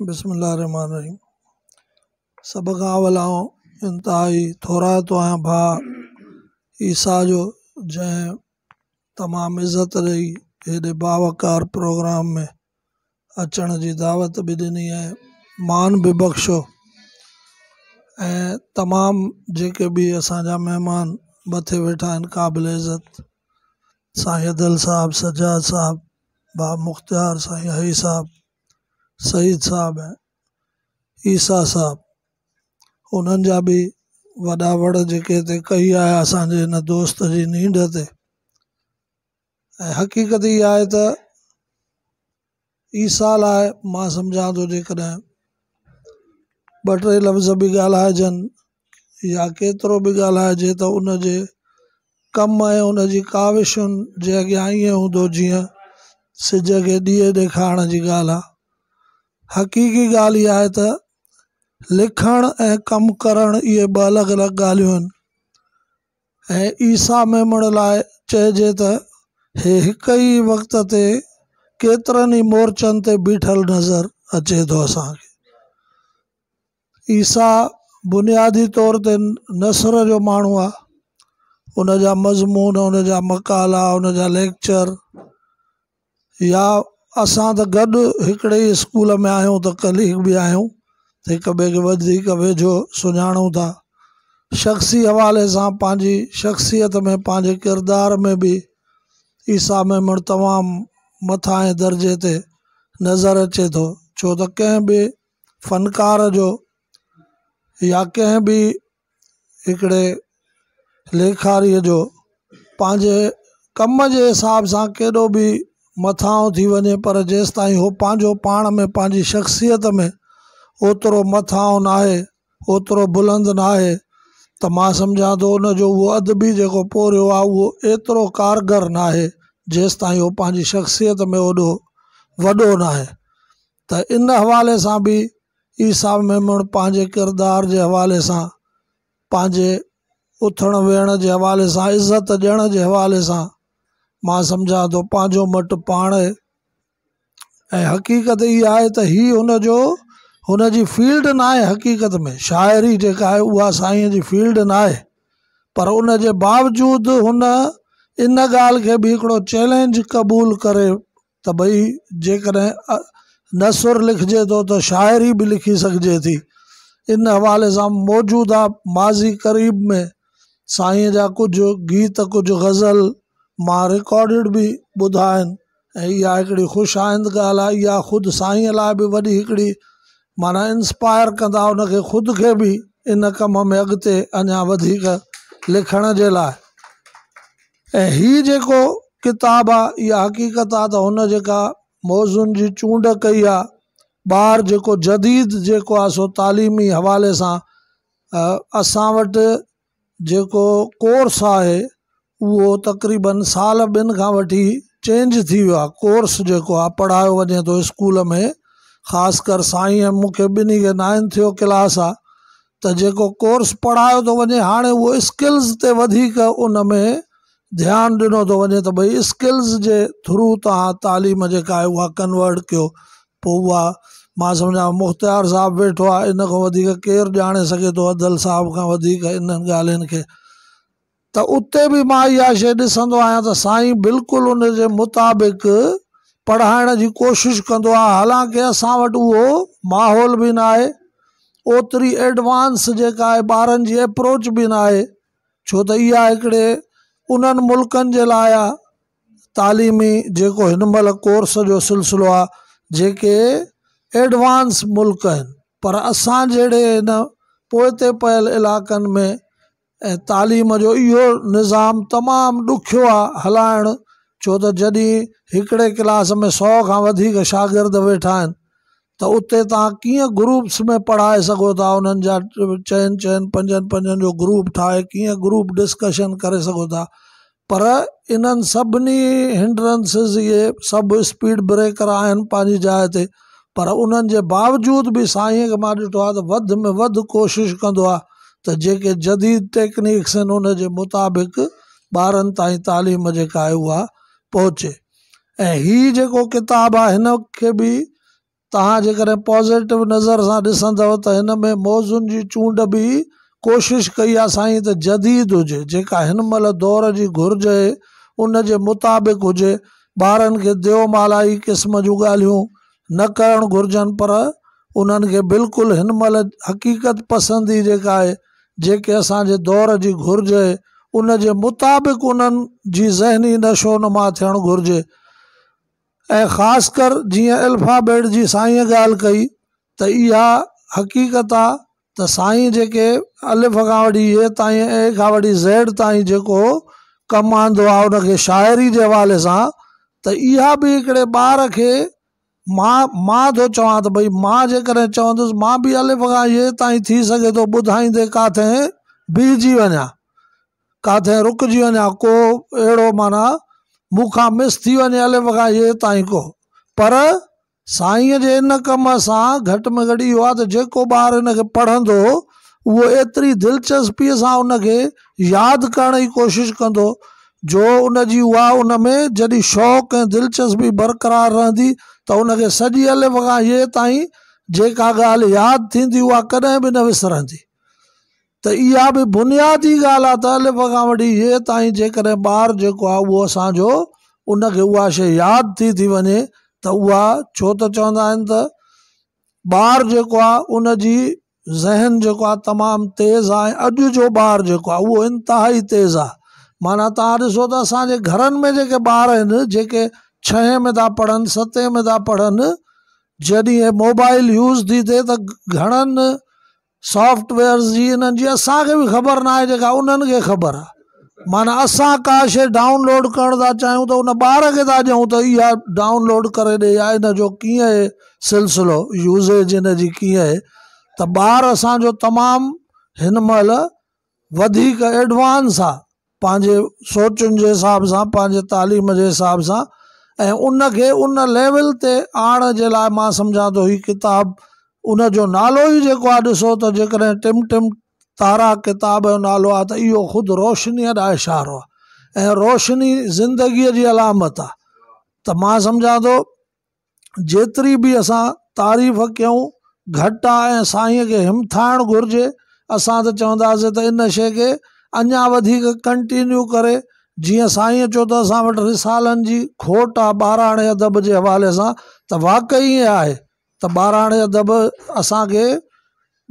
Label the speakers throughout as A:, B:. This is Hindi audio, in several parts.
A: सब सबक़ वलाओ इंतहाई थोरा तो आया भा ईसा जो जै तमाम इज़त रही एडे बावकार प्रोग्राम में अचण की दावत भी दिनी है मान भी बख़्शो ए तमाम जेके भी असाजा मेहमान मथे वेठा क़ाबिल इज़त साई अदल साहब सजाद साहब बा मुख़्तियार साई हई साहब शहीद साहब हैं ईसा साहब उन्हें जा बि वॾा वड़ जेके हिते कई आहे असांजे हिन दोस्त जी नींद ते हक़ीक़त इहा आहे तो ईसा लाइ मां समझा तो जेकॾहिं लफ़्ज़ भी ॻाल्हाइजनि या केतिरो भी ॻाल्हाइजे उन उनजे कम ऐं उनजी काविशुनि जे अॻियां ईअं हूंदो सिज खे दिए ॾेखारण जी ॻाल्हि आहे हक़ीक़ी गाल है आहे त लिखणु ऐं कमु करणु इहे अलग अलॻि ईसा मेमण लाइ चेज त हे वक़्त ते केतर ही मोर्चन ते बीठल नज़र अचे तो असा ईसा बुनियादी तौर ते नसर जो मानू आ उन मज़मून उन मकाला उन लेक्चर या असां त गॾु हिकिड़े स्कूल में आहियूं त कलीग बि आहियूं त हिक ॿिए खे वेझो सुञाणूं था शख़्सी हवाले से पंहिंजी शख़्सियत में पंहिंजे किरदार में भी ईसा में तमामु मथां ऐं दर्जे ते नज़र अचे तो छो तो कंहिं बि फ़नकार जो या कंहिं बि हिकिड़े लेखारीअ जो पंहिंजे कम के हिसाब से केॾो भी मथाओं थी वे पर जैस तई हू पान में पंहिंजी शख़्सियत में ओतरो मथाओं ना आहे बुलंद ना तो समझा मां उनको वो उन जो उहो अदबी पोरियो वो एतरो कारगर ना जैस जेसि वो उहो शख़्सियत में ओडो वो न आहे इन हवाले से भी ईसा मेमण पाँ किरदार के हवाले से पाँ उथण वेहण के हवाले से इज्जत दियण के हवाले से मां समझा तो पंहिंजो मट पान हक़ीक़त ये तो त हीउ हुनजो हुन जी फील्ड ना है हक़ीक़त में शायरी जेका आहे उहा जी फील्ड ना है पर उन जे बावजूदि इन गाल के भी हिकिड़ो चैलेंज क़बूल करे तो भई जेकॾहिं नसुर लिखिजे तो शायरी भी लिखी सकजे थी इन हवाले से मौजूदा माज़ी क़रीब में साई जा कुछ गीत कुछ गज़ल मां रिकॉर्डिड भी बुधा आहिनि ऐं इहा हिकिड़ी ख़ुशिआंद ॻाल्हि आहे इहा ख़ुदि माना इंस्पायर कदा हुनखे ख़ुदि खे इन कम में अगत अञा लिखण के लिए हि जो जेको किताबु हक़ीक़त आहे त चूंड कई आहे जो जदीद जो सो तलीमी हवाले से असां वो कोर्स है वो तक़रीबन साल बिन का वी चेंज थी वियो कोर्स जो आहे पढ़ायो तो स्कूल में खासकर साई मुख्य मूंखे ॿिन्ही खे नाइंथ क्लास आ त जेको कोर्स पढ़ायो तो वे हाँ वो स्किल्स ते उन में ध्यान दिनों तो वे तो भाई स्किल्स के थ्रू तालीम जेका आहे उहा कंवर्ट कयो पोइ मां मुख़्तियार साहब वेठो आहे इन केर जाने सके तो अदल साहब का इन गाल त उते भी मां इहा शइ ॾिसंदो आहियां त साईं बिल्कुलु उन जे मुताबिक़ पढ़ाइण जी कोशिशि कंदो आहे हालांकि असां वटि उहो माहौल बि न आहे ओतिरी एडवांस जेका आहे ॿारनि जी अप्रोच बि न आहे छो त इहा हिकिड़े उन्हनि मुल्कनि जे लाइ आहे तालीमी जेको हिन महिल कोर्स जो सिलसिलो आहे जेके एडवांस मुल्क आहिनि पर असां जहिड़े हिन पोइ ते पयल इलाइक़नि में ऐं तालीम जो इहो निज़ाम तमाम ॾुखियो आहे छो तो जॾहिं हिकिड़े क्लास में सौ का वधीक शागिर्द वेठा तो त उते ग्रुप्स में पढ़ाए सघो था उन्हनि जा चइनि चइनि जो ग्रुप ठाहे कीअं ग्रुप डिस्कशन करे सघो था पर इन्हनि सभिनी हिंड्रेंसिस इहे सभु स्पीड ब्रेकर आहिनि पंहिंजी जाइ ते पर उन्हनि बावजूद भी साईं के मां डो में वधि कोशिशि कंदो तो जेके जदीद टेक्निक्स उन जे मुताबिक़ ॿारनि ताईं तालीम जेका आहे उहा पहुचे ऐं हीउ जेको किताबु आहे हिन खे बि तव्हां जेकॾहिं पॉज़िटिव नज़र सां ॾिसंदव त हिन में मौज़ुनि जी चूंड भी कोशिश कई आहे साईं त जदीद हुजे जेका हिन दौर जी घुर्ज है उन जे मुताबिक़ हुजे ॿारनि खे देवमालाई क़िस्म जो ॻाल्हियूं न करणु घुर्जन पर उन्हें बिल्कुल बिल्कुलु हिन हक़ीक़त पसंदी जेका आहे जेके असांजे दौर जी घुर्ज आहे उन जे मुताबिक़ उन्हनि जी ज़हनी नशो नुमा थियणु घुर्जे ऐं ख़ासि कर जीअं अल्फ़ाबेट जी साईं ॻाल्हि कई त इहा हक़ीक़त आहे त साईं जेके अलिफ खां वठी ए ताईं ए खां वठी ज़ेड ताईं जेको कमु आंदो आहे उनखे शाइरी जे हवाले सां त इहा बि हिकिड़े ॿार खे मां मां थो चवां त भई मां जेकॾहिं चवंदुसि मां बि अलिफ खां ये ताईं थी सघे थो ॿुधाईंदे किथे बीहजी वञा किथे रुकजी वञा को अहिड़ो माना मूंखां मिस थी वञे अलिफ खां ये ताईं को पर साईंअ जे इन कम सां घटि में घटि इहो आहे त जेको ॿार हिनखे पढ़ंदो उहो एतिरी दिलचस्पीअ सां उनखे यादि करण जी कोशिशि कंदो जो उन जी उहा उन में जॾहिं शौक़ु ऐं दिलचस्पी बरक़रार रही तो उनखे सॼी अलि वॻा हे ताईं जेका ॻाल्हि यादि थींदी उहा कॾहिं बि न विसरंदी त इहा बि बुनियादी ॻाल्हि आहे त अलि वॻा वॾी हे ताईं जेकॾहिं ॿारु जेको थी थी वञे त उहा छो त चवंदा आहिनि त उन ज़हन जेको आहे तेज़ आहे अॼु जो ॿारु जेको आहे तेज़ आहे माना तव्हां ॾिसो त असांजे घरनि में जो बार आहिनि जेके में था पढ़न सतें में था पढ़न जॾहिं मोबाइल यूज़ थी थे तो घन सॉफ्टवेयर जी इन जी असांखे बि ख़बर ना आहे जेका उन्हनि ख़बर आ माना अस का शइ डाउनलोड करणु चाहूँ तो उन बार के था ॾियूं त इहा डाउनलोड कर दे या इन जो कीअं सिलसिलो यूज़ेज इन कि बार असो तमाम ॿार असांजो एडवांस आ पंहिंजे सोचुनि जे हिसाब सां पंहिंजे तालीम जे हिसाब सां ऐं उनखे उन लेवल ते आणण जे लाइ मां सम्झां थो हीअ किताबु उन जो नालो ई जेको आहे ॾिसो त जेकॾहिं टिम टिम तारा किताब जो नालो आहे त इहो ख़ुदि रोशनीअ ॾांहुं इशारो आहे ऐं रोशनी ज़िंदगीअ जी अलामत आहे त मां सम्झां थो जेतिरी बि असां तारीफ़ कयूं घटि आहे ऐं साईंअ खे हिमथाइणु घुरिजे असां त चवंदासीं त इन शइ खे अञा कंटिन्यू करें जी साई चो तो अस रिसाल रिसालनि खोट आ ॿाराणे अदब के हवाले से त वाकई ईअं आहे त ॿाराणे अदब असांखे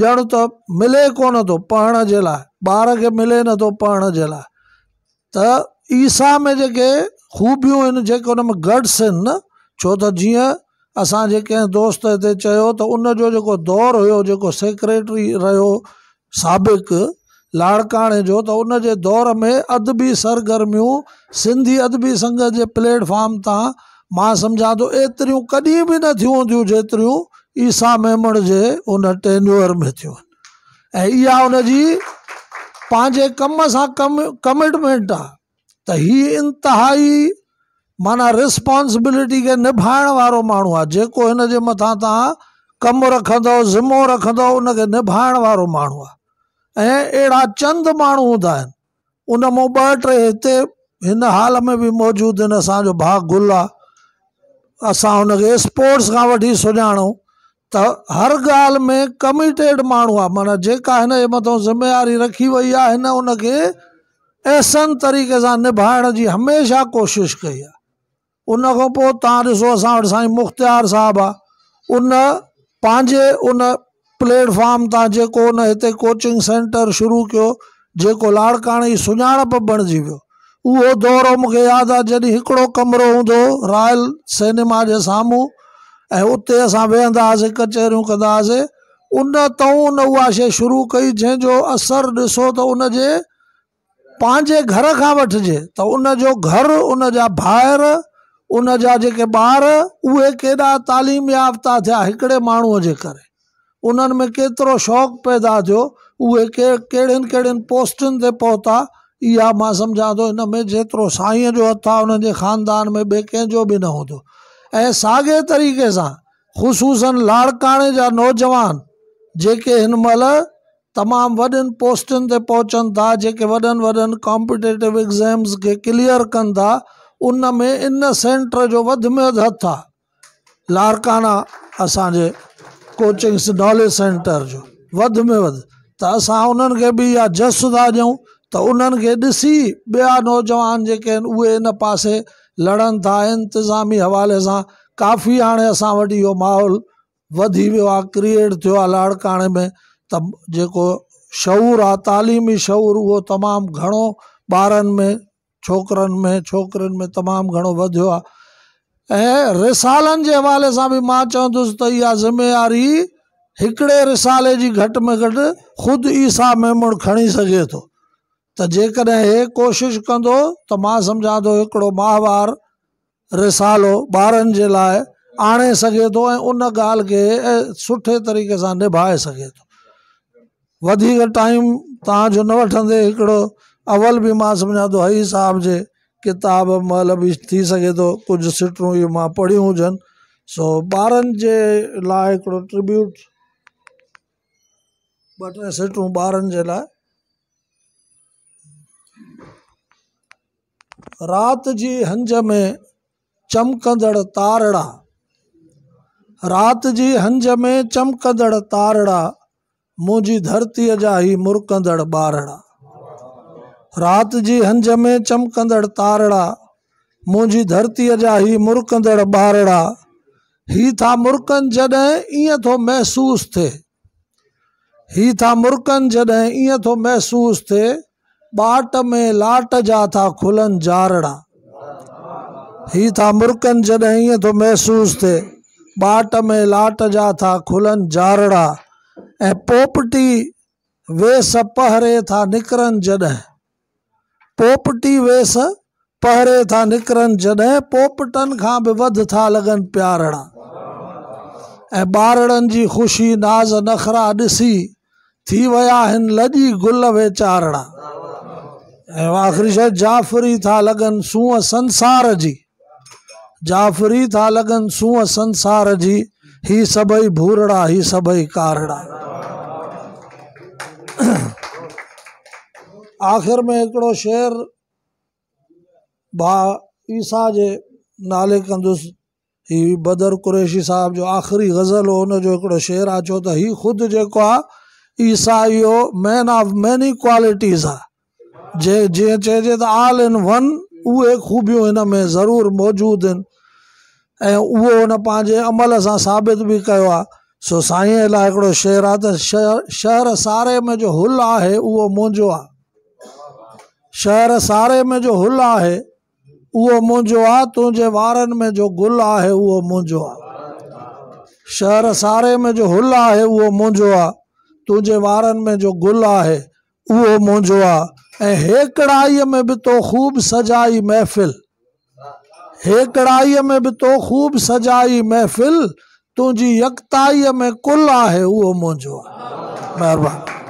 A: जण तो मिले को थो पढ़ण जे लाइ ॿार खे मिले नथो पढ़ण जे लाइ त ईसा में जो ख़ूबियूं आहिनि जेके गड्स न छो तो जी अस दोस्त हिते चयो त उनजो जेको दौरु हुयो जेको सेक्रेटरी रहियो साबिक़ु लाड़काणे जो तो उन दौर में अदबी सरगर्मियों सिंधी अदबी संघ के प्लेटफॉर्म तां मां तो थो एतिरियूं भी न थी हूंदियूं जेतिरियूं ईसा मेमण के उन टेन्योर में थी एन पांजे कम से कम कमिटमेंट आ तो हि इंतहाई माना रिस्पॉन्सिबिलिटी के निभाण वो मानू आहे जेको हिन जे मथां तव्हां कमु रखंदव ज़िमो रखंदव उनखे निभाइण वारो ऐं अहिड़ा चंद माण्हू हूंदा आहिनि उन मां ॿ टे हिते हिन हाल में बि मौजूदु आहिनि असांजो भाउ गुल आहे असां हुनखे स्पोर्ट्स खां वठी सुञाणूं त हर ॻाल्हि में कमिटेड माण्हू आहे माना जेका हिन जे मथां ज़िमेवारी रखी वई आहे हिन उनखे अहसन तरीक़े सां निभाइण जी हमेशह कोशिशि कई आहे उन खां पोइ तव्हां ॾिसो असां वटि साईं मुख़्तियार साहिबु आहे उन पंहिंजे उन प्लेटफॉर्म तां इतने कोचिंग सेंटर शुरू कयो जो लाड़काणी सुञाणप बणिजी वो वह दौर मूंखे याद आ जी एक कमरो हूंदो रॉयल सिनेमा के सामू ए उते अस वेहंदा कचहर कचहरियूं उन तऊं उन शुरू कई जंहिंजो असर ऐसो तो उनके घर का वे तो उन घर उन जा जेके ॿार उहे केॾा तालीम याफ़्ता थे हिकिड़े माण्हूअ जे उन्हनि में केतिरो शौक़ु पैदा थियो उहे के कहिड़ियुनि कहिड़ियुनि पोस्टुनि ते पहुता इहा मां सम्झां थो हिन में जेतिरो साईंअ जो हथु आहे हुननि जे ख़ानदान में ॿिए कंहिंजो बि न हूंदो ऐं साॻे तरीक़े सां ख़ुशूसनि लाड़काणे जा नौजवान जेके हिन महिल तमामु वॾनि पोस्टुनि ते पहुचनि था जेके वॾनि वॾनि कॉम्पिटेटिव एग्ज़ाम्स खे क्लियर कनि था उन में इन सेंटर जो वधि में वधि हथु आहे लाड़काना असांजे कोचिंग्स नॉलेज सेंटर जो वध में वध तो असां उन खे बि जस था दूँ तो उन्हनि खे ॾिसी नौजवान जो आहिनि उहे इन पासे लड़नि था इंतजामी हवाले से काफ़ी हाँ अस वटि माहौल वधी वो आहे क्रिएट थो लाड़काने में त जेको शौर आहे तालीमी शौर उहो तमामु घणो ॿारनि में छोकर में छोकर में तमाम घड़ो वधियो ऐं के जे हवाले सां बि मां चवंदुसि त इहा ज़िम्मेवारी रिसाले जी घट में घट खुद ईसा मेमण खणी सघे थो त कोशिश हे तो समझा तो मां माहवार रिसालो बार आने सके तो उन गाल खे सुठे तरीक़े से निभाए सघे थो टाइम तव्हांजो न वठंदे हिकिड़ो अवल भी मां सम्झां थो हई साहब जे किताब मतलब थी सके तो कुछ सिटरूं ये मां पढ़ी हुजन सो बार जे लाइ ट्रिब्यूट बट टे बार रात जे जी हंज में चमकंदड़ तारड़ा रात जी हंज में चमकंदड़ तारड़ा मुझी धरती जा ही मुरकंदड़ बारड़ा रात जी हंज में चमकंदड़ तारड़ा मुझी धरती जा ही मुरकंदड़ बारड़ा ही था मुर्कन जॾहिं इं थो महसूस थे ही था मुर्कन जॾहिं इं थो महसूस थे बाट में लाट जा था खुलन जारड़ा ही था मुर्कन जॾहिं इं थो महसूस थे बाट में लाट जा था खुलन जारड़ा ए पोपटी वेस पहरे था निकरन जॾहिं पोपटी वेस पहरे था निकरन जॾहिं पोपटन खां बि वध था लगन प्यारणा ए ॿारड़नि जी ख़ुशी नाज़ नखरा दिसी थी वया आहिनि लजी गुल वेचारणा ए आख़िरी शइ जाफ़री था लगन सूंहं संसार जी जाफ़री था लगन सूंहं संसार जी ही सबई भूरड़ा ही सबई कारड़ा आख़िर में हिकिड़ो शेर भाउ ईसा जे नाले कंदुसि हीउ बदर कुरेशी साहब जो आख़िरी गज़ल हो उनो हिकिड़ो शेर आहे छो त हीउ ख़ुदि जेको ईसा यो मैन ऑफ मैनी क्वालिटीज़ आ जे जीअं चइजे तो ऑल इन वन उ खूबियों इन में जरूर मौजूद आहिनि वो उन हुन अमल से साबित भी किया सो साई लाड़ो हिकिड़ो शेर आहे शहर सारे में जो हुल है वो मुझो आ शहर सारे में जो हुल है वो मुझो आ तुझे वारन में जो गुल है वो मुझो आ शहर सारे में जो हुल है वो मुझो आ तुझे वारन में जो गुल है वो मुझो आ ऐं हेकड़ाईअ में भी तो ख़ूब सजाई महफ़िल हे कड़ाई में भी तो ख़ूब सजाई महफ़िल तुझी यकताई में कुल है वो मुझो आहे महिरबानी